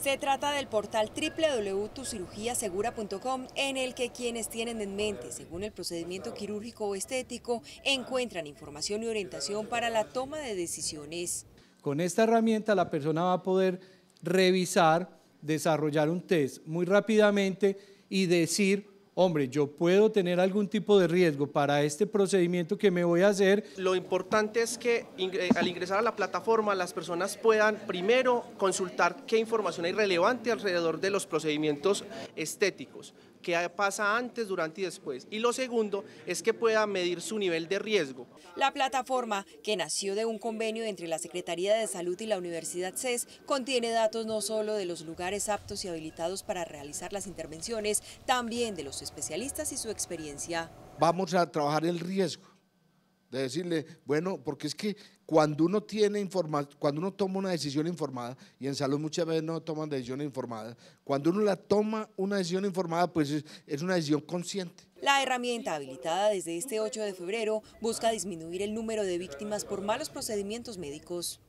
Se trata del portal www.tusirugiasegura.com en el que quienes tienen en mente, según el procedimiento quirúrgico o estético, encuentran información y orientación para la toma de decisiones. Con esta herramienta la persona va a poder revisar, desarrollar un test muy rápidamente y decir hombre, yo puedo tener algún tipo de riesgo para este procedimiento que me voy a hacer. Lo importante es que al ingresar a la plataforma las personas puedan primero consultar qué información hay relevante alrededor de los procedimientos estéticos qué pasa antes, durante y después. Y lo segundo es que pueda medir su nivel de riesgo. La plataforma, que nació de un convenio entre la Secretaría de Salud y la Universidad CES, contiene datos no solo de los lugares aptos y habilitados para realizar las intervenciones, también de los especialistas y su experiencia. Vamos a trabajar el riesgo de decirle, bueno, porque es que cuando uno tiene informa, cuando uno toma una decisión informada, y en salud muchas veces no toman decisiones informadas, cuando uno la toma una decisión informada, pues es una decisión consciente. La herramienta habilitada desde este 8 de febrero busca disminuir el número de víctimas por malos procedimientos médicos.